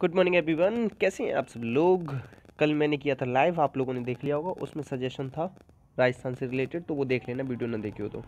good morning everyone कैसे हैं आप सब लोग कल मैंने किया था लाइव आप लोगों ने देख लिया होगा उसमें सजेशन था राजस्थान से रिलेटेड तो वो देख लेना वीडियो ना देखी हो तो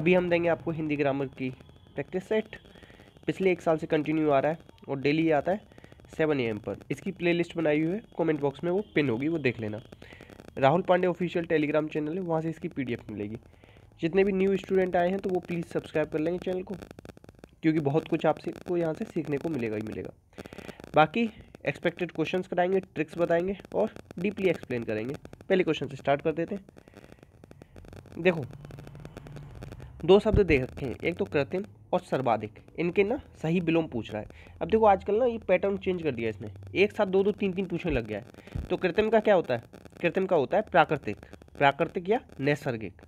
अभी हम देंगे आपको हिंदी ग्रामर की प्रैक्टिस सेट पिछले एक साल से कंटिन्यू आ रहा है और डेली आता है सेवन ए पर इसकी प्ले बनाई हुई है कॉमेंट बॉक्स में वो पिन होगी वो देख लेना Rahul Pandey official Telegram channel है वहाँ से इसकी पी मिलेगी जितने भी न्यू स्टूडेंट आए हैं तो वो प्लीज़ सब्सक्राइब कर लेंगे चैनल को क्योंकि बहुत कुछ आपसे को यहाँ से सीखने को मिलेगा ही मिलेगा बाकी एक्सपेक्टेड क्वेश्चंस कराएंगे ट्रिक्स बताएंगे और डीपली एक्सप्लेन करेंगे पहले क्वेश्चन से स्टार्ट कर देते हैं देखो दो शब्द देख रखे हैं एक तो कृत्रिम और सर्वाधिक इनके ना सही विलोम पूछ रहा है अब देखो आजकल ना ये पैटर्न चेंज कर दिया इसने एक साथ दो दो तीन तीन पूछने लग गया है तो कृत्रिम का क्या होता है कृत्रिम का होता है प्राकृतिक प्राकृतिक या नैसर्गिक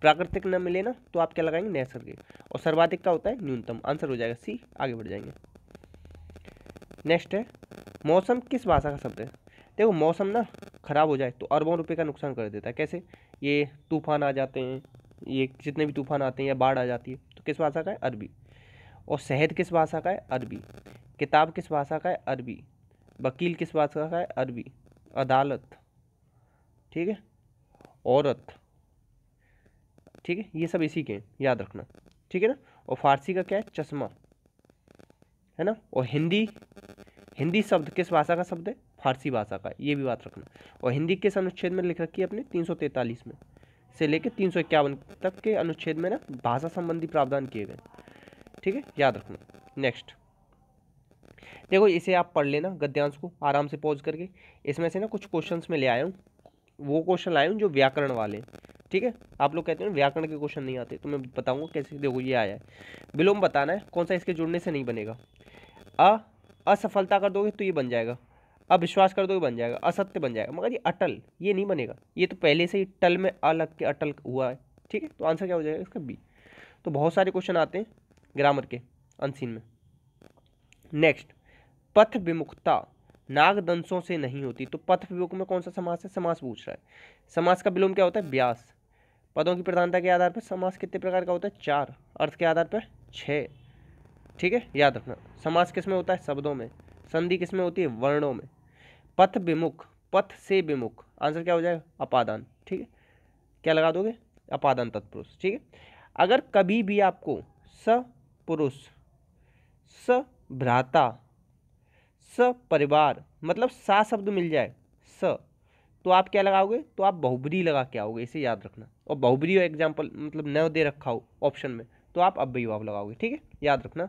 प्राकृतिक न मिले ना तो आप क्या लगाएंगे नैसर्गिक और सर्वाधिक का होता है न्यूनतम आंसर हो जाएगा सी आगे बढ़ जाएंगे नेक्स्ट है मौसम किस भाषा का शब्द है देखो मौसम ना ख़राब हो जाए तो अरबों रुपए का नुकसान कर देता है कैसे ये तूफान आ जाते हैं ये जितने भी तूफान आते हैं या बाढ़ आ जाती है तो किस भाषा का है अरबी और शहद किस भाषा का है अरबी किताब किस भाषा का है अरबी वकील किस भाषा का है अरबी अदालत ठीक है औरत ठीक है ये सब इसी के हैं याद रखना ठीक है ना और फारसी का क्या है चश्मा है ना और हिंदी हिंदी शब्द किस भाषा का शब्द है फारसी भाषा का ये भी बात रखना और हिंदी किस अनुच्छेद में लिख रखी है अपने तीन में से लेकर तीन तक के अनुच्छेद में ना भाषा संबंधी प्रावधान किए गए ठीक है याद रखना नेक्स्ट देखो इसे आप पढ़ लेना गद्यांश को आराम से पॉज करके इसमें से ना कुछ क्वेश्चंस में ले आया हूँ वो क्वेश्चन लाए हूँ जो व्याकरण वाले ठीक है आप लोग कहते हैं व्याकरण के क्वेश्चन नहीं आते तो मैं बताऊंगा कैसे देखो ये आया है विलोम बताना है कौन सा इसके जुड़ने से नहीं बनेगा अ असफलता कर दोगे तो ये बन जाएगा अविश्वास कर दोगे तो बन जाएगा असत्य बन जाएगा मगर ये अटल ये नहीं बनेगा ये तो पहले से ही टल में अलग के अटल हुआ है ठीक है तो आंसर क्या हो जाएगा इसका बी तो बहुत सारे क्वेश्चन आते हैं ग्रामर के अनसीन में नेक्स्ट पथ विमुखता नागदंशों से नहीं होती तो पथ विमुख में कौन सा समास है समास पूछ रहा है समास का विलोम क्या होता है व्यास पदों की प्रधानता के आधार पर समास कितने प्रकार का होता है चार अर्थ के आधार पर छः ठीक है याद रखना समास किस में होता है शब्दों में संधि किस में होती है वर्णों में पथ विमुख पथ से विमुख आंसर क्या हो जाएगा अपादान ठीक है क्या लगा दोगे अपादान तत्पुरुष ठीक है अगर कभी भी आपको स पुरुष स भ्राता स परिवार मतलब सा शब्द मिल जाए स तो आप क्या लगाओगे तो आप बहुबरी लगा के आओगे इसे याद रखना और बहुबरी एग्जाम्पल मतलब न दे रखा हो ऑप्शन में तो आप अब भाई लगाओगे ठीक है याद रखना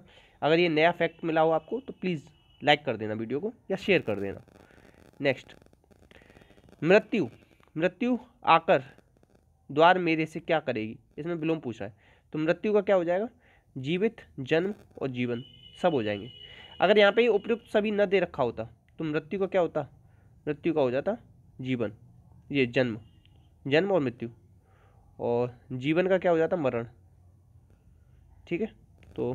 अगर ये नया फैक्ट मिला हो आपको तो प्लीज़ लाइक कर देना वीडियो को या शेयर कर देना नेक्स्ट मृत्यु मृत्यु आकर द्वार मेरे से क्या करेगी इसमें विलोम पूछ रहा है तो मृत्यु का क्या हो जाएगा जीवित जन्म और जीवन सब हो जाएंगे अगर यहाँ पे उपयुक्त सभी न दे रखा होता तो मृत्यु का क्या होता मृत्यु का हो जाता जीवन ये जन्म जन्म और मृत्यु और जीवन का क्या हो जाता मरण ठीक है तो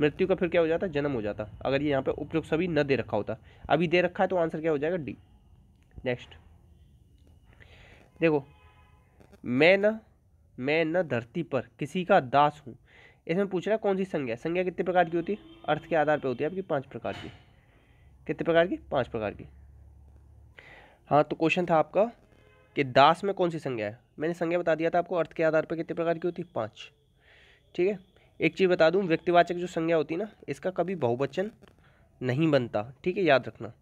मृत्यु का फिर क्या हो जाता जन्म हो जाता अगर ये यहाँ पे उपयुक्त सभी न दे रखा होता अभी दे रखा है तो आंसर क्या हो जाएगा डी नेक्स्ट देखो मैं न मैं न धरती पर किसी का दास हूँ इसमें पूछ रहा है कौन सी संज्ञा संज्ञा कितने प्रकार की होती है अर्थ के आधार पर होती है आपकी पाँच प्रकार की कितने प्रकार की पाँच प्रकार की हाँ तो क्वेश्चन था आपका कि दास में कौन सी संज्ञा है मैंने संज्ञा बता दिया था आपको अर्थ के आधार पर कितने प्रकार की होती है पाँच ठीक है एक चीज़ बता दूँ व्यक्तिवाचक जो संज्ञा होती है ना इसका कभी बहुवचन नहीं बनता ठीक है याद रखना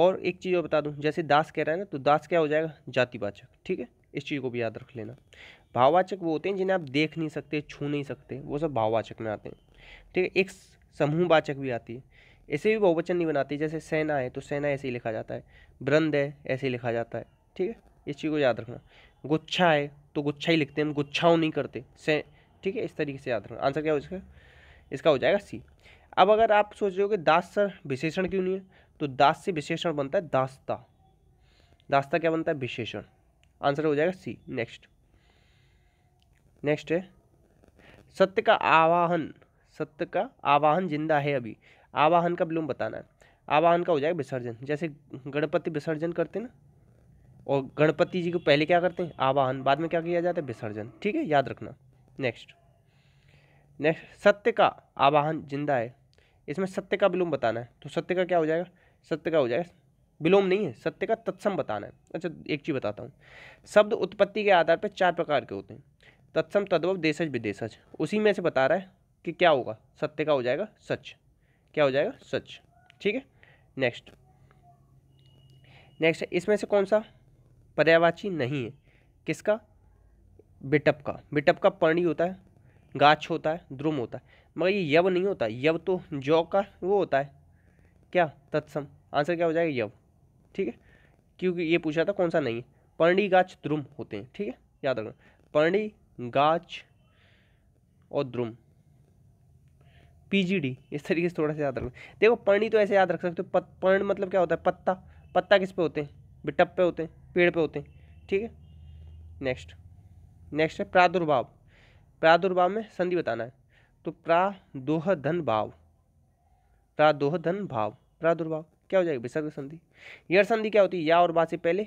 और एक चीज़ और बता दूँ जैसे दास कह रहा है ना तो दास क्या हो जाएगा जातिवाचक ठीक है इस चीज़ को भी याद रख लेना भाववाचक वो होते हैं जिन्हें आप देख नहीं सकते छू नहीं सकते वो सब भाववाचक में आते हैं ठीक है एक समूहवाचक भी आती है ऐसे भी बहुवचन नहीं बनाती जैसे सेना है तो सेना ऐसे ही लिखा जाता है ब्रंद है ऐसे ही लिखा जाता है ठीक है इस चीज़ को याद रखना गुच्छा है तो गुच्छा ही लिखते हैं हम गुच्छाओं नहीं करते से ठीक है इस तरीके से याद रखना आंसर क्या हो इसका इसका हो जाएगा सी अब अगर आप सोच रहे हो कि दास सर विशेषण क्यों नहीं है तो दास से विशेषण बनता है दास्ता दास्ता क्या बनता है विशेषण आंसर हो जाएगा सी नेक्स्ट नेक्स्ट है सत्य का आवाहन सत्य का आवाहन जिंदा है अभी आवाहन का विलोम बताना है आवाहन का हो जाएगा विसर्जन जैसे गणपति विसर्जन करते ना और गणपति जी को पहले क्या करते हैं आवाहन बाद में क्या किया जाता है विसर्जन ठीक है याद रखना नेक्स्ट नेक्स्ट सत्य का आवाहन जिंदा है इसमें सत्य का विलोम बताना है तो सत्य का क्या हो जाएगा सत्य का हो जाएगा विलोम नहीं है सत्य का तत्सम बताना है अच्छा एक चीज़ बताता हूँ शब्द उत्पत्ति के आधार पर चार प्रकार के होते हैं तत्सम तद्भव देशज विदेशज उसी में से बता रहा है कि क्या होगा सत्य का हो जाएगा सच क्या हो जाएगा सच ठीक है नेक्स्ट नेक्स्ट इसमें से कौन सा पर्यावाची नहीं है किसका बिटप का बिटप का पर्णी होता है गाछ होता है द्रुम होता है मगर ये यव नहीं होता यव तो जौ का वो होता है क्या तत्सम आंसर क्या हो जाएगा यव ठीक है क्योंकि ये पूछा था कौन सा नहीं है पर्णी गाछ द्रुम होते हैं ठीक है याद रखना पर्णी गाछ और द्रुम पीजीडी इस तरीके से थोड़ा सा याद रखना देखो पर्णी तो ऐसे याद रख सकते हो पर्ण मतलब क्या होता है पत्ता पत्ता किस पे होते हैं बिटप पे होते हैं पेड़ पे होते हैं ठीक है नेक्स्ट नेक्स्ट है प्रादुर्भाव प्रादुर्भाव में संधि बताना है तो प्रादोह धन भाव प्रादोह धन भाव प्रादुर्भाव क्या हो जाएगी विसर्ग संधि यह संधि क्या होती है या और बा से पहले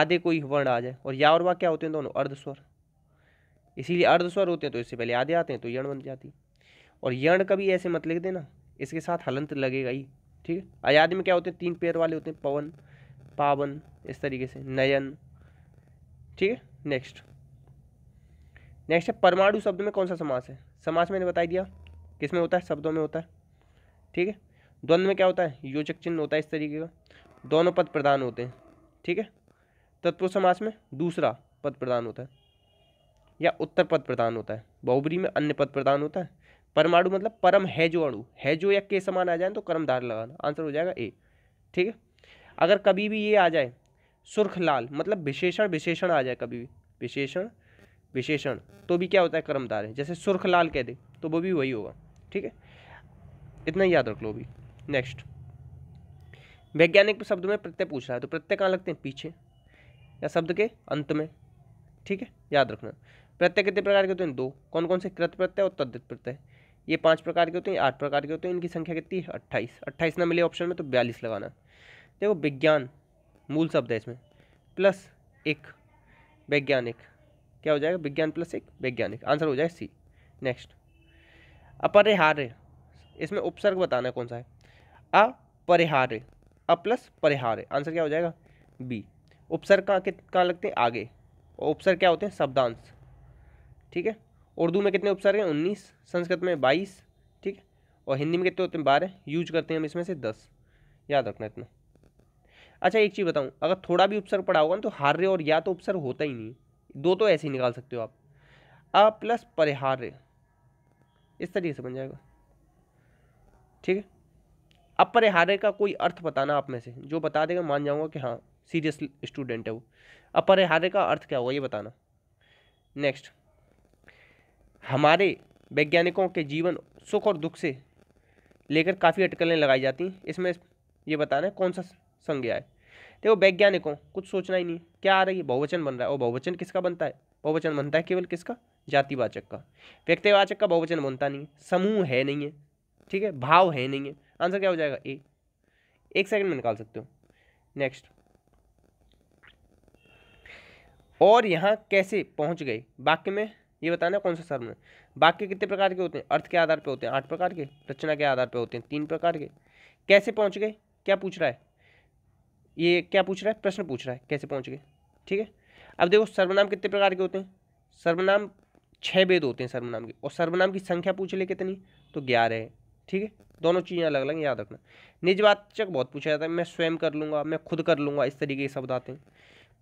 आधे कोई वर्ण आ जाए और या और बा क्या होते हैं दोनों अर्धस्वर इसीलिए अर्धस्वर होते हैं तो इससे पहले आधे आते हैं तो यण बन जाती है और यण का भी ऐसे मत लिख देना इसके साथ हलंत लगेगा ही ठीक है आज़ादी में क्या होते हैं तीन पेड़ वाले होते हैं पवन पावन इस तरीके से नयन ठीक है नेक्स्ट नेक्स्ट है परमाणु शब्द में कौन सा समास है समास मैंने बताई दिया किस में होता है शब्दों में होता है ठीक है द्वंद्व में क्या होता है योजक चिन्ह होता है इस तरीके का दोनों पद प्रधान होते हैं ठीक है तत्पुरुष समास में दूसरा पद प्रदान होता है या उत्तर पद प्रधान होता है बहुबरी में अन्य पद प्रदान होता है परमाणु मतलब परम है जो अणु है जो या के समान आ जाए तो कर्म लगाना आंसर हो जाएगा ए ठीक है अगर कभी भी ये आ जाए सुर्ख लाल मतलब विशेषण विशेषण आ जाए कभी भी विशेषण विशेषण तो भी क्या होता है कर्मधार है जैसे सुर्ख लाल कह दे तो वो भी वही होगा ठीक है इतना याद रख लो अभी नेक्स्ट वैज्ञानिक शब्द में प्रत्यय पूछ रहा है तो प्रत्यय कहाँ लगते हैं पीछे या शब्द के अंत में ठीक है याद रखना प्रत्यय कितने प्रकार के होते हैं दो कौन कौन से कृत प्रत्यय और तद्धित प्रत्यय ये पाँच प्रकार के होते हैं आठ प्रकार के होते हैं इनकी संख्या कितनी है अट्ठाईस अट्ठाईस ना मिले ऑप्शन में तो बयालीस लगाना देखो विज्ञान मूल शब्द है इसमें प्लस एक वैज्ञानिक क्या हो जाएगा विज्ञान प्लस एक वैज्ञानिक आंसर हो जाए सी नेक्स्ट अपरिहार्य इसमें उपसर्ग बताना है कौन सा है अपरिहार्य अ प्लस परिहार्य आंसर क्या हो जाएगा बी उपसर्ग कहाँ कहाँ लगते हैं आगे और उपसर्ग क्या होते हैं शब्दांश ठीक है उर्दू में कितने उपसर्ग हैं उन्नीस संस्कृत में बाईस ठीक है और हिंदी में कितने होते हैं बारह यूज करते हैं हम इसमें से दस याद रखना इतना अच्छा एक चीज़ बताऊँ अगर थोड़ा भी उपसर्ग पड़ा होगा तो हार्य और या तो उपसर्ग होता ही नहीं दो तो ऐसे ही निकाल सकते हो आप अ प्लस परिहार्य इस तरीके से बन जाएगा ठीक है अब अपरिहार्य का कोई अर्थ बताना आप में से जो बता देगा मान जाऊंगा कि हाँ सीरियस स्टूडेंट है वो अपरिहार्य का अर्थ क्या होगा ये बताना नेक्स्ट हमारे वैज्ञानिकों के जीवन सुख और दुख से लेकर काफ़ी अटकलें लगाई जाती हैं इसमें ये बताना है कौन सा संज्ञा है देखो वैज्ञानिकों कुछ सोचना ही नहीं क्या आ रही है बहुवचन बन रहा है और बहुवचन किसका बनता है बहुवचन बनता है केवल किसका जातिवाचक का व्यक्तिवाचक का बहुवचन बनता नहीं समूह है नहीं है ठीक है भाव है नहीं है आंसर क्या हो जाएगा ए एक सेकंड में निकाल सकते हो नेक्स्ट और यहाँ कैसे पहुँच गए वाक्य में ये बताना कौन सा सर्वनाम वाक्य कितने प्रकार के होते हैं अर्थ के आधार पर होते हैं आठ प्रकार के रचना के आधार पर होते हैं तीन प्रकार के कैसे पहुँच गए क्या पूछ रहा है ये क्या पूछ रहा है प्रश्न पूछ रहा है कैसे पहुँच गए ठीक है अब देखो सर्वनाम कितने प्रकार के होते हैं सर्वनाम छः वेद होते हैं सर्वनाम के और सर्वनाम की संख्या पूछ ले कितनी तो ग्यारह है ठीक है दोनों चीज़ें अलग अलग याद रखना निजवाचक बहुत पूछा जाता है मैं स्वयं कर लूँगा मैं खुद कर लूँगा इस तरीके के शब्द आते हैं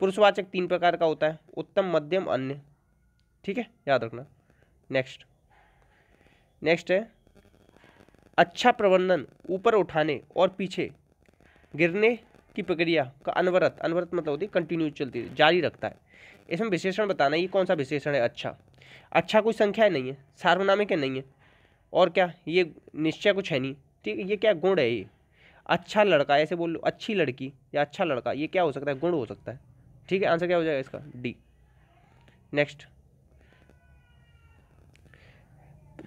पुरुषवाचक तीन प्रकार का होता है उत्तम मध्यम अन्य ठीक है याद रखना नेक्स्ट नेक्स्ट है अच्छा प्रबंधन ऊपर उठाने और पीछे गिरने की प्रक्रिया का अनवरत अनवरत मतलब होती है कंटिन्यू चलती है जारी रखता है इसमें विशेषण बताना ये कौन सा विशेषण है अच्छा अच्छा कोई संख्या है नहीं है सार्वनामिक है नहीं है और क्या ये निश्चय कुछ है नहीं ठीक है ये क्या गुण है ये अच्छा लड़का ऐसे बोल लो अच्छी लड़की या अच्छा लड़का ये क्या हो सकता है गुण हो सकता है ठीक है आंसर क्या हो जाएगा इसका डी नेक्स्ट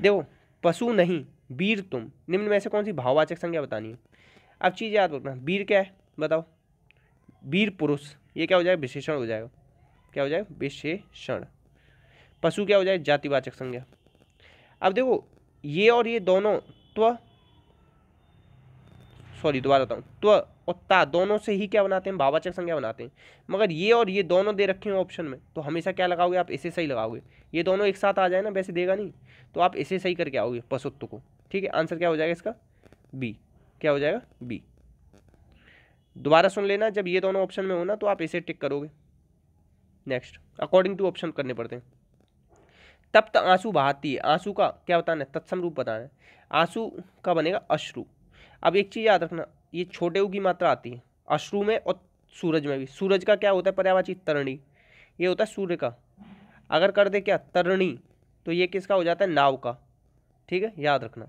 देखो पशु नहीं वीर तुम निम्न में से कौन सी भाववाचक संज्ञा बतानी है अब चीज़ याद रखना वीर क्या है बताओ वीर पुरुष ये क्या हो जाएगा विशेषण हो जाएगा क्या हो जाएगा विशेषण पशु क्या हो जाए जातिवाचक संज्ञा अब देखो ये और ये दोनों त्व सॉरी दोबारा बताऊँ त्व ता दोनों से ही क्या बनाते हैं भावाचक संख्या बनाते हैं मगर ये और ये दोनों दे रखे हैं ऑप्शन में तो हमेशा क्या लगाओगे आप इसे सही लगाओगे ये दोनों एक साथ आ जाए ना वैसे देगा नहीं तो आप इसे सही करके आओगे पशुत्व को ठीक है आंसर क्या हो जाएगा इसका बी क्या हो जाएगा बी दोबारा सुन लेना जब ये दोनों ऑप्शन में हो ना तो आप इसे टिक करोगे नेक्स्ट अकॉर्डिंग टू ऑप्शन करने पड़ते हैं तब तक आंसू बहाती है आंसू का क्या बताना है तत्सम रूप बताना है आंसू का बनेगा अश्रु अब एक चीज़ याद रखना ये छोटे ऊ की मात्रा आती है अश्रु में और सूरज में भी सूरज का क्या होता है पर्यावाची तरणी ये होता है सूर्य का अगर कर दे क्या तरणी तो ये किसका हो जाता है नाव का ठीक है याद रखना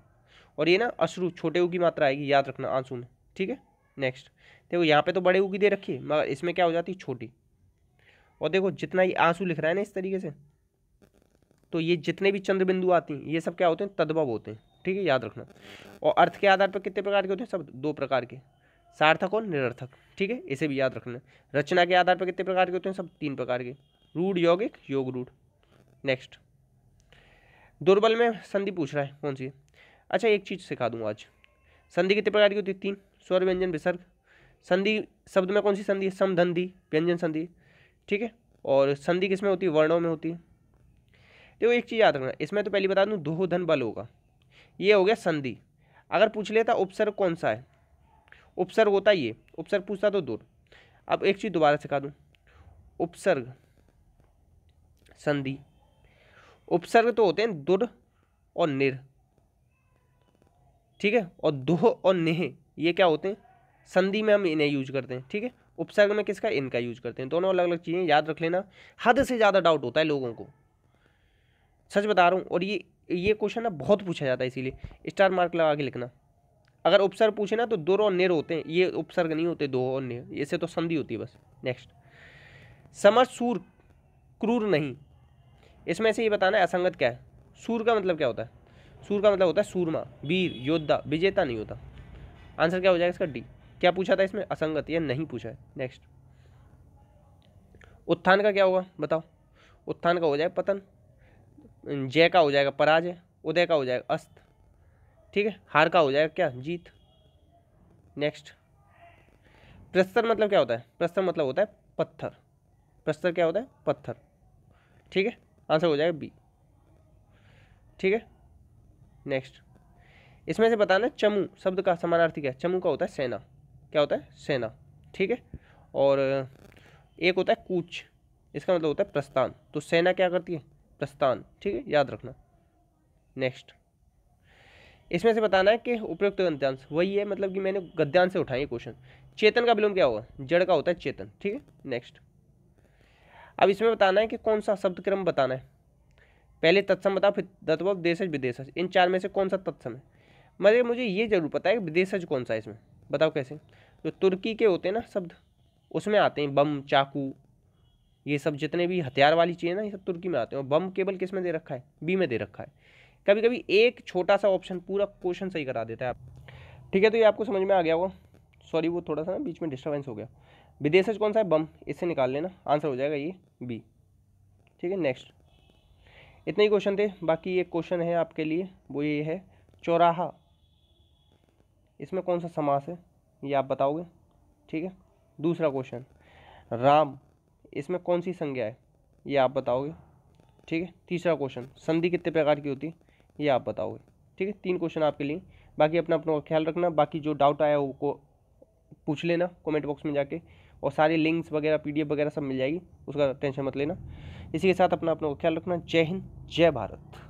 और ये ना अश्रु छोटे ऊ की मात्रा आएगी याद रखना आंसू में ठीक है नेक्स्ट देखो यहाँ पे तो बड़े ऊ की दे रखी है मगर इसमें क्या हो जाती है छोटी और देखो जितना ये आंसू लिख रहा है ना इस तरीके से तो ये जितने भी चंद्र बिंदु आती हैं ये सब क्या होते हैं तद्भव होते हैं ठीक है याद रखना और अर्थ के आधार पर कितने प्रकार के होते हैं सब दो प्रकार के सार्थक और निरर्थक ठीक है इसे भी याद रखना रचना के आधार पर कितने प्रकार के होते हैं सब तीन प्रकार के रूढ़ यौगिक योग रूढ़ नेक्स्ट दुर्बल में संधि पूछ रहा है कौन सी है अच्छा एक चीज़ सिखा दूँ आज संधि कितने प्रकार की होती है तीन स्वर व्यंजन विसर्ग संधि शब्द में कौन सी संधि है समधंधि व्यंजन संधि ठीक है और संधि किस में होती है वर्णों में होती है देखो एक चीज़ याद रखना इसमें तो पहली बता दूँ धन बल होगा ये हो गया संधि अगर पूछ लेता उपसर्ग कौन सा है उपसर्ग होता ये उपसर्ग पूछता तो दूर अब एक चीज़ दोबारा सिखा दूँ उपसर्ग संधि उपसर्ग तो होते हैं दुर और निर ठीक है और दोह और नेह ये क्या होते हैं संधि में हम इन्हें यूज करते हैं ठीक है उपसर्ग में किसका इनका यूज करते हैं दोनों अलग अलग चीज़ें याद रख लेना हद से ज़्यादा डाउट होता है लोगों को सच बता रहा हूँ और ये ये क्वेश्चन ना बहुत पूछा जाता है इसीलिए स्टार मार्क लगा के लिखना अगर उपसर्ग पूछे ना तो दो और नेर होते हैं ये उपसर्ग नहीं होते दो और नेर इससे तो संधि होती है बस नेक्स्ट समझ सूर क्रूर नहीं इसमें से ये बताना है असंगत क्या है सूर का मतलब क्या होता है सूर का मतलब होता है सूरमा वीर योद्धा विजेता नहीं होता आंसर क्या हो जाएगा इसका डी क्या पूछा था इसमें असंगत या नहीं पूछा है नेक्स्ट उत्थान का क्या होगा बताओ उत्थान का हो जाए पतन जय का हो जाएगा पराजय उदय का हो जाएगा अस्त ठीक है हार का हो जाएगा क्या जीत नेक्स्ट प्रस्तर मतलब क्या होता है प्रस्तर मतलब होता है पत्थर प्रस्तर क्या होता है पत्थर ठीक है आंसर हो जाएगा बी ठीक है नेक्स्ट इसमें से बताना चमू शब्द का समानार्थी क्या है चमू का होता है सेना क्या होता है सेना ठीक है और एक होता है कूच इसका मतलब होता है प्रस्थान तो सेना क्या करती है प्रस्थान ठीक है याद रखना नेक्स्ट इसमें से बताना है कि उपयुक्त गद्यांश वही है मतलब कि मैंने गद्यांश से उठाए क्वेश्चन चेतन का विलोम क्या होगा जड़ का होता है चेतन ठीक है नेक्स्ट अब इसमें बताना है कि कौन सा शब्द क्रम बताना है पहले तत्सम बताओ फिर दत्व देशज विदेशज इन चार में से कौन सा तत्सम है मतलब मुझे ये जरूर पता है कि विदेशज कौन सा है इसमें बताओ कैसे जो तुर्की के होते हैं ना शब्द उसमें आते हैं बम चाकू ये सब जितने भी हथियार वाली चीज़ें ना ये सब तुर्की तो में आते हैं और बम केवल किस में दे रखा है बी में दे रखा है कभी कभी एक छोटा सा ऑप्शन पूरा क्वेश्चन सही करा देता है आप ठीक है तो ये आपको समझ में आ गया होगा सॉरी वो थोड़ा सा ना बीच में डिस्टर्बेंस हो गया विदेशज कौन सा है बम इससे निकाल लेना आंसर हो जाएगा ये बी ठीक है नेक्स्ट इतने ही क्वेश्चन थे बाकी एक क्वेश्चन है आपके लिए वो ये है चौराहा इसमें कौन सा समास है ये आप बताओगे ठीक है दूसरा क्वेश्चन राम इसमें कौन सी संज्ञा है ये आप बताओगे ठीक है तीसरा क्वेश्चन संधि कितने प्रकार की होती है ये आप बताओगे ठीक है तीन क्वेश्चन आपके लिए बाकी अपना अपना ख्याल रखना बाकी जो डाउट आया वो को पूछ लेना कमेंट बॉक्स में जाके और सारे लिंक्स वगैरह पी वगैरह सब मिल जाएगी उसका टेंशन मत लेना इसी के साथ अपना अपनों का ख्याल रखना जय हिंद जय भारत